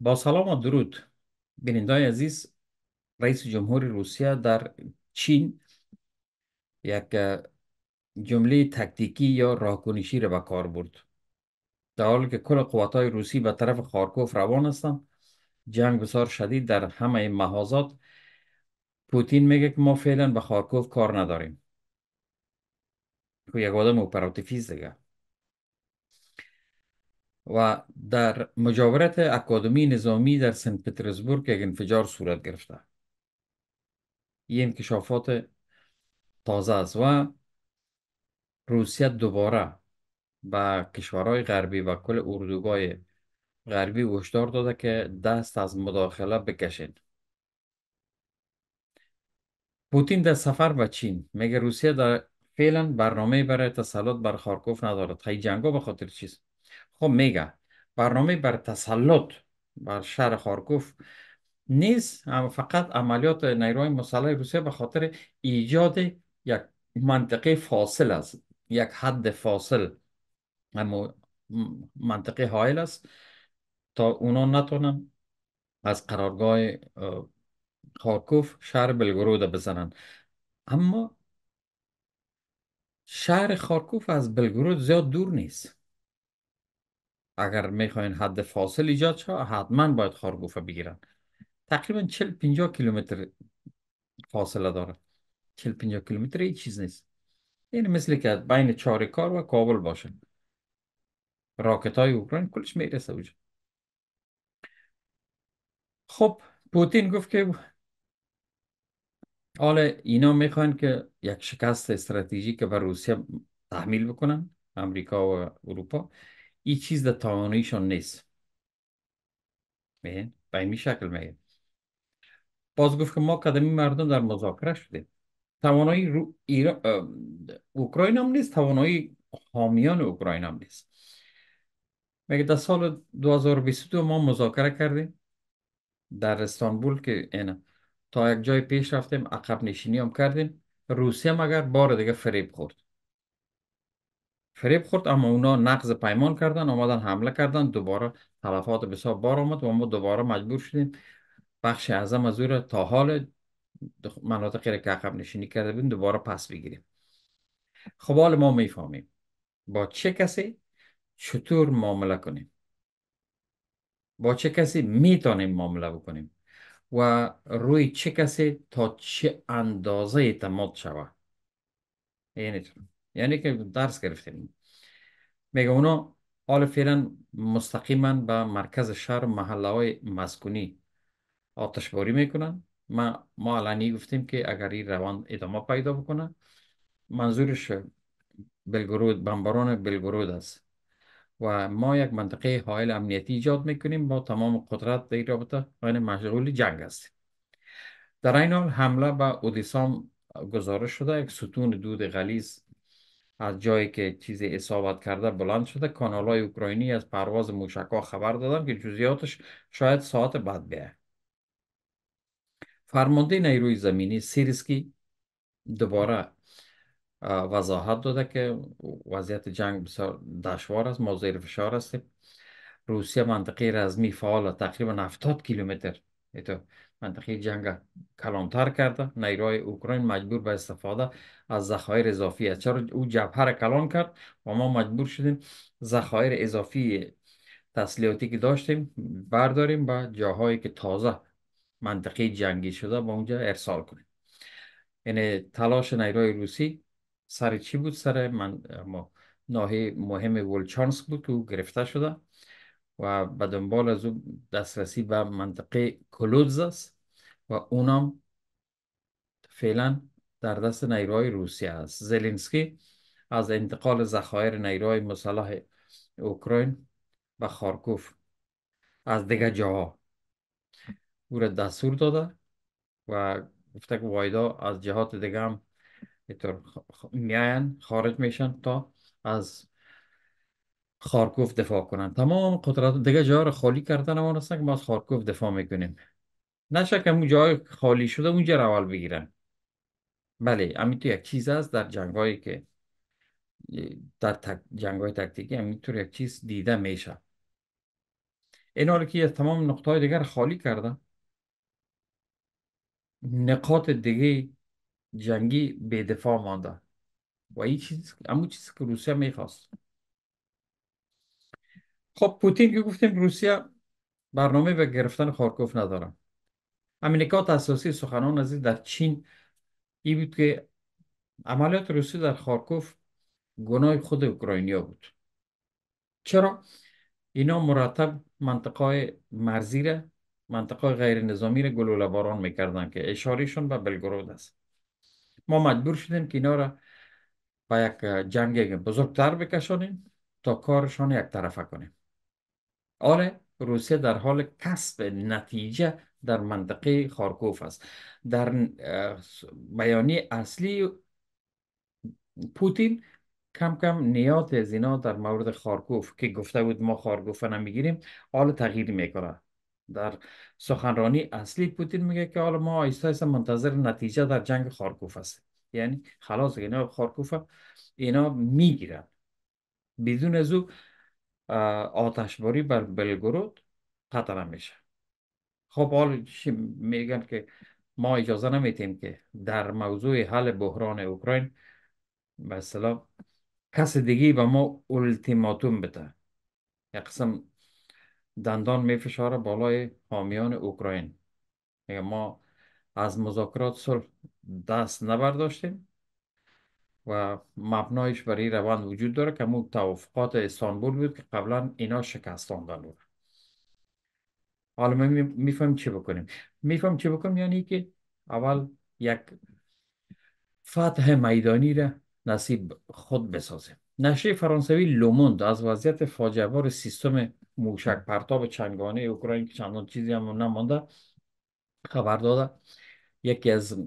با سلام و درود بینندای عزیز رئیس جمهور روسیه در چین یک جمله تکتیکی یا راهکنشی را به کار برد در حالی که کل های روسی به طرف خارکوف روان هستند جنگ بسیار شدید در همه محاضات، پوتین میگه که ما فعلا به خارکوف کار نداریم خب، یک آدم اپراتیفیز دیگه و در مجاورت اکادمی نظامی در سن پترزبورگ یک انفجار صورت گرفته این انکشافات تازه است و روسیه دوباره به کشورهای غربی و کل اردوگاه غربی هشدار داده که دست از مداخله بکشید پوتین در سفر به چین میگه روسیه در فعلا برنامه برای تسلط بر خارکوف ندارد خیلی خب جنگا به خاطر چیست خب میگه برنامه بر تسلط بر شهر خارکوف نیست فقط عملیات نیروهای مسلح روسیه به خاطر ایجاد یک منطقه فاصل است یک حد فاصل اما منطقه حائل است تا اونا نتونن از قرارگاه خارکوف شهر بلگروده بزنن اما شهر خارکوف از بلگرود زیاد دور نیست اگر میخواین حد فاصل ایجاد شد حتما باید خارگوفه بگیرن تقریبا 40 50 کیلومتر فاصله داره 40 50 کیلومتر هیچ چیز نیست این مثل که بین کار و کابل باشه راکت های اوکراین کلش میرسه خب پوتین گفت که حالا اینا میخوان که یک شکست استراتژیک بر روسیه تحمیل بکنن امریکا و اروپا این چیز در تواناییشان نیست به این شکل میگه باز گفت که ما کدامی مردم در مذاکره شدیم توانایی رو اوکراین هم نیست توانایی حامیان اوکراین هم نیست مگه در سال 2022 ما مذاکره کردیم در استانبول که اینا تا یک جای پیش رفتیم عقب نشینی هم کردیم روسیه مگر اگر بار دیگه فریب خورد فریب خورد اما اونا نقض پیمان کردن آمدن حمله کردن دوباره تلفات بسیار بار آمد و ما دوباره مجبور شدیم بخش اعظم از او تا حال مناطقی که عقب نشینی کرده بودیم دوباره پس بگیریم خب حال ما میفهمیم با چه کسی چطور معامله کنیم با چه کسی میتونیم معامله بکنیم و روی چه کسی تا چه اندازه اعتماد شود یعنی یعنی که درس گرفتیم میگه اونا حال فعلا مستقیما به مرکز شهر محله های مسکونی آتشباری میکنن ما ما گفتیم که اگر این روان ادامه پیدا بکنه منظورش بلگرود بمباران بلگرود است و ما یک منطقه حائل امنیتی ایجاد میکنیم با تمام قدرت در این رابطه غیر یعنی مشغول جنگ است در این حال حمله به اودیسام گزارش شده یک ستون دود غلیز از جایی که چیزی اصابت کرده بلند شده کانال های اوکراینی از پرواز موشک خبر دادن که جزیاتش شاید ساعت بعد بیه فرمانده نیروی زمینی سیرسکی دوباره وضاحت داده که وضعیت جنگ بسیار دشوار است ما زیر فشار هستیم روسیه منطقه رزمی فعال تقریبا 70 کیلومتر ایتو منطقه جنگ کلانتر کرده نیروهای اوکراین مجبور به استفاده از ذخایر اضافی است چرا او جبهه را کلان کرد و ما مجبور شدیم ذخایر اضافی تسلیحاتی که داشتیم برداریم به جاهایی که تازه منطقه جنگی شده به اونجا ارسال کنیم یعنی تلاش نیروی روسی سر چی بود سر من ناحیه مهم ولچانسک بود که گرفته شده و به دنبال از او دسترسی به منطقه کلودز است و اونم فعلا در دست نیروهای روسیه است زلنسکی از انتقال ذخایر نیروهای مسلح اوکراین به خارکوف از دیگه جاها او را دستور داده و گفته که وایدا از جهات دیگه هم میان خارج میشن تا از خارکوف دفاع کنن تمام قدرت دیگه جا رو خالی کردن اون هستن که ما از خارکوف دفاع میکنیم نشه که اون جای خالی شده اونجا رو اول بگیرن بله تو یک چیز است در جنگایی که در جنگ های تکتیکی تو یک چیز دیده میشه این که تمام نقطه های دیگر خالی کردن نقاط دیگه جنگی به دفاع مانده و این چیز همون چیز که روسیه میخواست خب پوتین که گفتیم روسیه برنامه به گرفتن خارکوف ندارم امریکات اساسی سخنان عزیز در چین ای بود که عملیات روسی در خارکوف گناه خود اوکراینیا بود چرا اینا مرتب منطقه مرزی را منطقه غیر نظامی را گلوله باران میکردن که اشاریشون به بلگرود است ما مجبور شدیم که اینا را به یک جنگ بزرگتر بکشانیم تا کارشان یک طرفه کنیم آره روسیه در حال کسب نتیجه در منطقه خارکوف است در بیانیه اصلی پوتین کم کم نیات از اینا در مورد خارکوف که گفته بود ما خارکوف نمیگیریم حال تغییر میکنه در سخنرانی اصلی پوتین میگه که حالا ما آیستا منتظر نتیجه در جنگ خارکوف است. یعنی خلاص اینا خارکوف اینا میگیرن بدون از او آتشباری بر بلگرود خطر میشه خب حالا میگن که ما اجازه نمیتیم که در موضوع حل بحران اوکراین مثلا کس دیگی به ما التیماتوم بده یک قسم دندان میفشاره بالای حامیان اوکراین ما از مذاکرات صلح دست نبرداشتیم و مبنایش برای روند وجود داره که مو توافقات استانبول بود که قبلا اینا شکستاندن بود حالا ما میفهم چه بکنیم میفهم چی بکنیم یعنی که اول یک فتح میدانی را نصیب خود بسازیم نشریه فرانسوی لوموند از وضعیت فاجعهبار سیستم موشک پرتاب چنگانه اوکراین که چندان چیزی هم نمانده خبر داده یکی از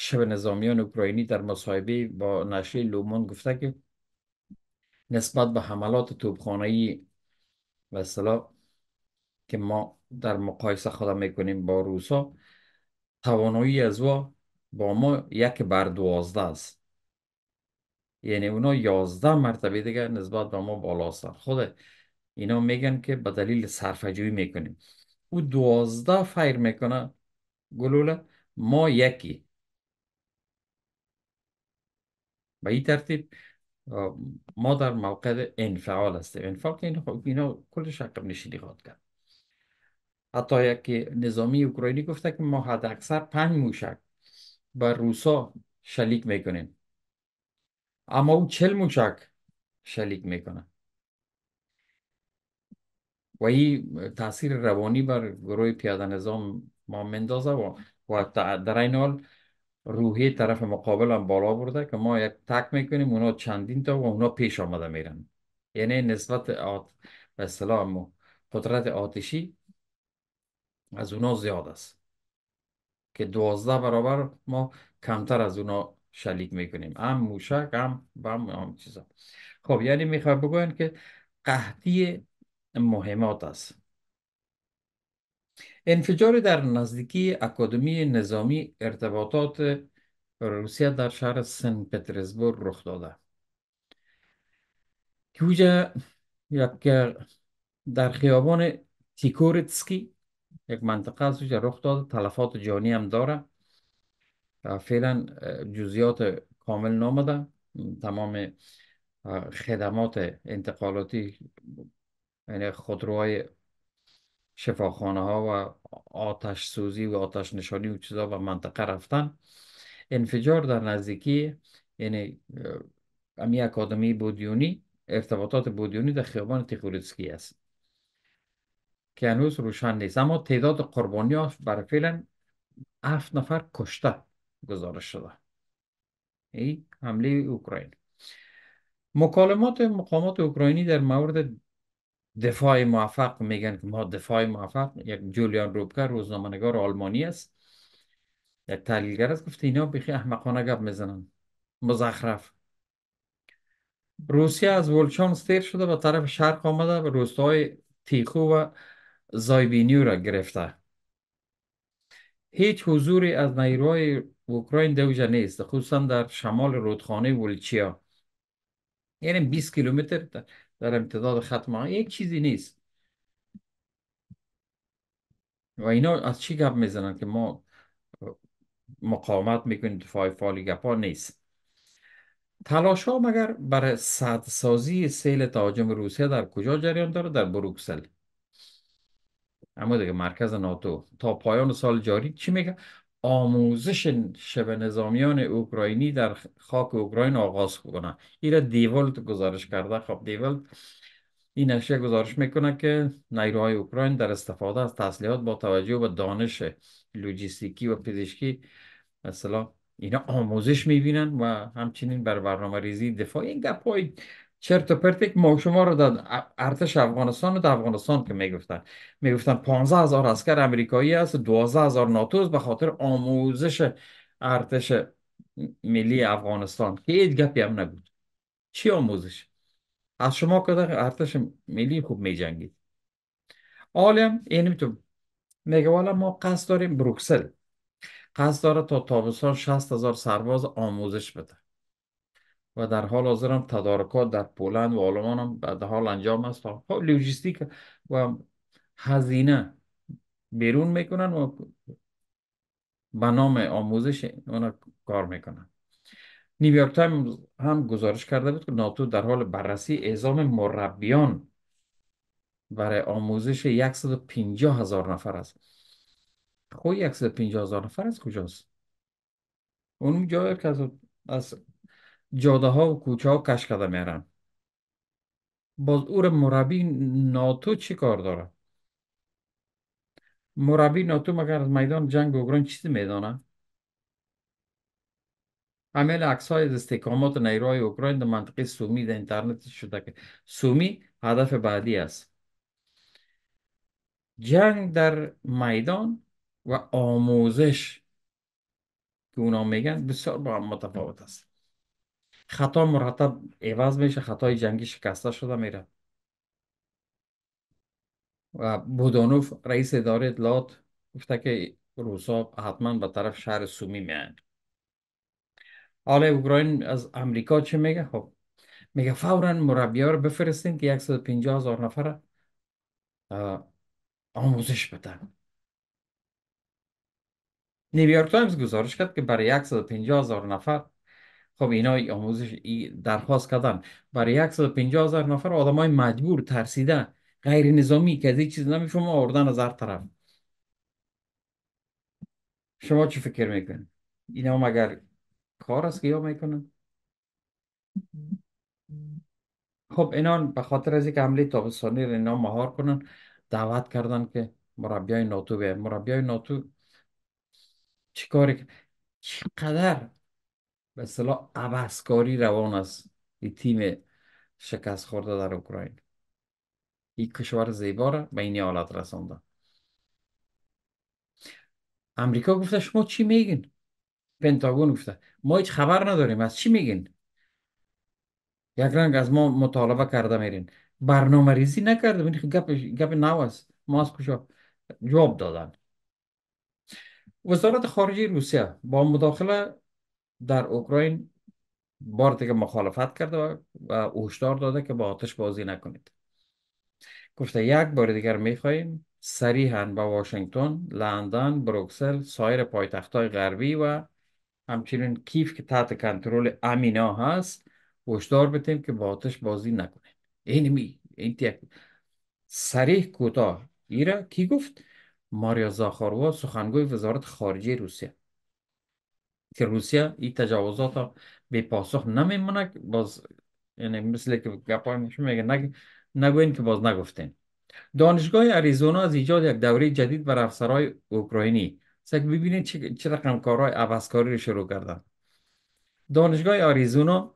شب نظامیان اوکراینی در مصاحبه با نشریه لومون گفته که نسبت به حملات توپخانه‌ای و که ما در مقایسه خود میکنیم با روسا توانایی از وا با ما یک بر دوازده است یعنی اونا یازده مرتبه دیگه نسبت به ما بالاست خود اینا میگن که به دلیل سرفجوی میکنیم او دوازده فیر میکنه گلوله ما یکی به این ترتیب ما در موقع انفعال هستیم انفعال که خب اینا کلش عقب نشینی خواهد کرد حتی یک نظامی اوکراینی گفته که ما حد اکثر پنج موشک به روسا شلیک میکنیم اما او چل موشک شلیک میکنه و این تاثیر روانی بر گروه پیاده نظام ما مندازه و, و در این حال روحی طرف مقابل هم بالا برده که ما یک تک میکنیم اونا چندین تا و اونا پیش آمده میرن یعنی نسبت آت... به و قدرت آتشی از اونا زیاد است که دوازده برابر ما کمتر از اونا شلیک میکنیم هم موشک هم و هم, چیزا خب یعنی میخواه بگوین که قحطی مهمات است انفجاری در نزدیکی اکادمی نظامی ارتباطات روسیه در شهر سن پترزبورگ رخ داده که یک در خیابان تیکورتسکی یک منطقه از رخ داده تلفات جانی هم داره فعلا جزیات کامل نامده تمام خدمات انتقالاتی یعنی خودروهای شفاخانه ها و آتش سوزی و آتش نشانی و چیزا و منطقه رفتن انفجار در نزدیکی یعنی امی اکادمی بودیونی ارتباطات بودیونی در خیابان تیخوریتسکی است که هنوز روشن نیست اما تعداد قربانی ها برای فعلا هفت نفر کشته گزارش شده ای حمله اوکراین مکالمات مقامات اوکراینی در مورد دفاع موفق میگن که ما دفاع موفق یک جولیان روبکر روزنامه‌نگار آلمانی است یک تحلیلگر است گفته اینا بخی احمقانه گپ میزنن مزخرف روسیه از ولچان ستیر شده به طرف شرق آمده به روستای تیخو و زایبینیو را گرفته هیچ حضوری از نیروهای اوکراین دوجه نیست خصوصا در شمال رودخانه ولچیا یعنی 20 کیلومتر در امتداد خط یک چیزی نیست و اینا از چی گپ میزنن که ما مقاومت میکنیم دفاع فعالی گپا نیست تلاش ها مگر برای صدسازی سیل تهاجم روسیه در کجا جریان داره در بروکسل اما دیگه مرکز ناتو تا پایان سال جاری چی میگه آموزش شبه نظامیان اوکراینی در خاک اوکراین آغاز کنه این را دیولت گزارش کرده خب دیولت این نقشه گزارش میکنه که نیروهای اوکراین در استفاده از تسلیحات با توجه به دانش لوجیستیکی و پزشکی مثلا اینا آموزش میبینن و همچنین بر برنامه ریزی دفاعی این گپ های چرت و ما شما رو در ارتش افغانستان و در افغانستان که میگفتن میگفتن 15 هزار اسکر امریکایی است 12 هزار ناتو به خاطر آموزش ارتش ملی افغانستان که هیچ گپی هم نبود چی آموزش از شما که ارتش ملی خوب می جنگید هم اینی تو میگه والا ما قصد داریم بروکسل قصد داره تا تابستان 60 هزار سرباز آموزش بده و در حال حاضر هم تدارکات در پولند و آلمان هم به حال انجام است لوجستیک و هزینه بیرون میکنن و به نام آموزش اونا کار میکنن نیویورک تایم هم گزارش کرده بود که ناتو در حال بررسی اعزام مربیان برای آموزش 150 هزار نفر است خب 150 هزار نفر از کجاست اون جایی که از جاده ها و کوچه ها کش کده میرن باز او مربی ناتو چی کار داره مربی ناتو مگر از میدان جنگ اوکراین چیزی میدانه عمل عکس های از استقامات نیروهای اوکراین در منطقه سومی در اینترنت شده که سومی هدف بعدی است جنگ در میدان و آموزش که اونا میگن بسیار با هم متفاوت است خطا مرتب عوض میشه خطای جنگی شکسته شده میره و بودانوف رئیس اداره اطلاعات گفته که روسا حتما به طرف شهر سومی میان حالا اوکراین از امریکا چه میگه خب میگه فورا مربیه رو بفرستین که 150 هزار نفر آموزش بدن نیویورک تایمز گزارش کرد که برای 150 هزار نفر خب اینا آموزش درخواست کردن برای 150 هزار نفر آدمای مجبور ترسیده غیر نظامی که از هیچ چیز نمی شما از هر طرف شما چی فکر میکنید اینا هم اگر کار است که یا میکنن خب اینان به خاطر از اینکه حمله تابستانی رو اینا مهار کنن دعوت کردن که مربیای ناتو بیاید مربیای ناتو چی کاری چقدر به اصطلاح عوضکاری روان است این تیم شکست خورده در اوکراین این کشور زیبا را به این حالت رسانده امریکا گفته شما چی میگین پنتاگون گفته ما هیچ خبر نداریم از چی میگین یک رنگ از ما مطالبه کرده میرین برنامه ریزی نکرده خب گپ گپ نو است ما از کجا جواب دادن وزارت خارجه روسیه با مداخله در اوکراین بار دیگه مخالفت کرده و هشدار داده که با آتش بازی نکنید گفته یک بار دیگر میخواهیم صریحا به واشنگتن، لندن، بروکسل، سایر پایتختهای غربی و همچنین کیف که تحت کنترل امینا هست هشدار بتیم که با آتش بازی نکنه. اینی این تیک سریح کوتاه ایره کی گفت ماریا زاخاروا سخنگوی وزارت خارجه روسیه که روسیه این تجاوزات به پاسخ نمیمونه باز یعنی مثل که گپای میگه نگ... نگوین که باز نگفتین دانشگاه اریزونا از ایجاد یک دوره جدید بر افسرهای اوکراینی سک ببینید چه, چه رقم کارهای عوضکاری رو شروع کردن دانشگاه اریزونا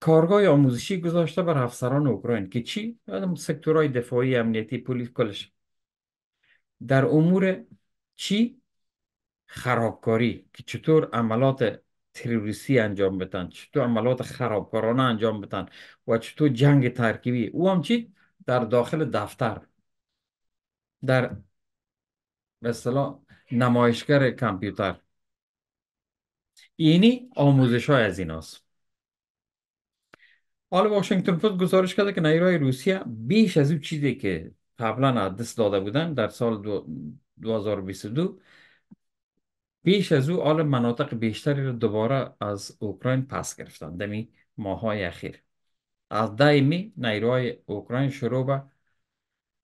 کارگاه آموزشی گذاشته بر افسران اوکراین که چی؟ سکتورهای دفاعی امنیتی پلیس کلش در امور چی؟ خرابکاری که چطور عملات تروریستی انجام بدن چطور عملات خرابکارانه انجام بدن و چطور جنگ ترکیبی او هم چی در داخل دفتر در به نمایشگر کامپیوتر اینی آموزش های از ایناست حالا واشنگتن پست گزارش کرده که نیروهای روسیه بیش از اون چیزی که قبلا دست داده بودن در سال 2022 پیش از او آل مناطق بیشتری را دوباره از اوکراین پس گرفتند دمی ماهای اخیر از ده نیروهای اوکراین شروع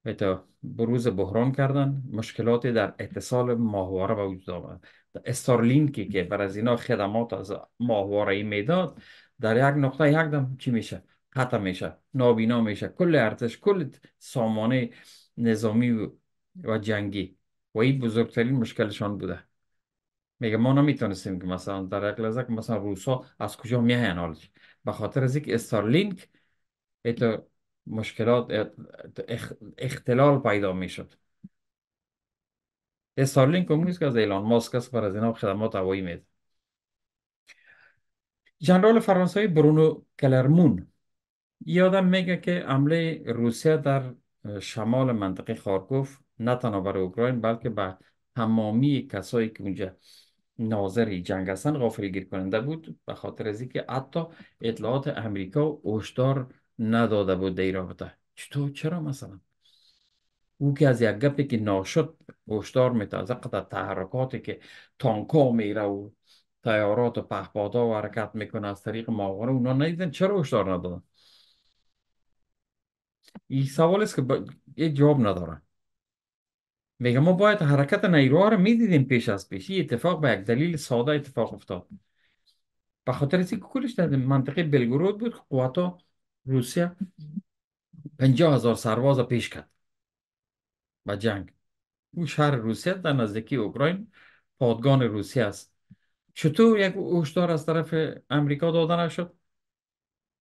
به بروز بحران کردن مشکلات در اتصال ماهواره به وجود آمد استارلینکی که بر از اینا خدمات از ماهواره ای میداد در یک نقطه یک دم چی میشه قطع میشه نابینا میشه کل ارتش کل سامانه نظامی و جنگی و این بزرگترین مشکلشان بوده میگه ما نمیتونستیم که مثلا در یک لحظه که مثلا روسا از کجا میهن حالا به خاطر از اینکه استارلینک ایتو مشکلات اختلال پیدا میشد استارلینک کم که از ایلان ماسک است بر از اینا خدمات هوایی میده جنرال فرانسوی برونو کلرمون یادم میگه که عمله روسیه در شمال منطقه خارکوف نه تنها برای اوکراین بلکه به تمامی کسایی که اونجا ناظر جنگ هستن گیر کننده بود به خاطر از اینکه حتی اطلاعات امریکا هشدار نداده بود در رابطه چطور چرا مثلا او که از یک گپی که ناشد هشدار میده از تحرکاتی که تانکا میره و تیارات و پهپادا و حرکت میکنه از طریق ماوره اونا ندیدن چرا هشدار ندادن این سوال است که یه جواب نداره میگه ما باید حرکت نیروها رو میدیدیم پیش از پیش این اتفاق به یک دلیل ساده اتفاق افتاد به خاطر اینکه کلش در منطقه بلگرود بود که روسیه پنجا هزار رو پیش کرد با جنگ او شهر روسیه در نزدیکی اوکراین پادگان روسیه است چطور یک هشدار از طرف امریکا داده نشد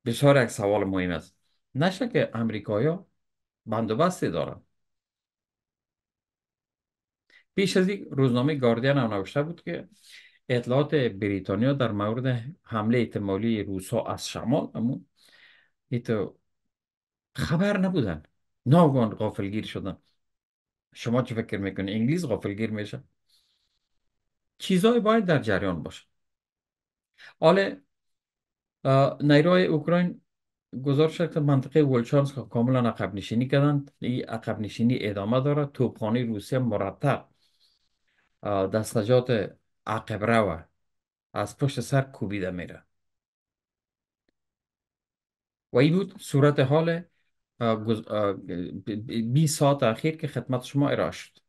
بسیار یک سوال مهم است نشه که امریکایا بندوبستی دارند پیش از این روزنامه گاردین هم نوشته بود که اطلاعات بریتانیا در مورد حمله احتمالی روسا از شمال اینو خبر نبودن ناگان غافلگیر شدن شما چه فکر میکنید؟ انگلیس غافلگیر میشه چیزای باید در جریان باشه حالا نیروهای اوکراین گزارش شد که منطقه ولچانسک کاملا عقب نشینی کردند این عقب نشینی ادامه داره توپخانه روسیه مرتب دستجات عقب روه از پشت سر کوبیده میره و این بود صورت حال 20 ساعت اخیر که خدمت شما ارائه شد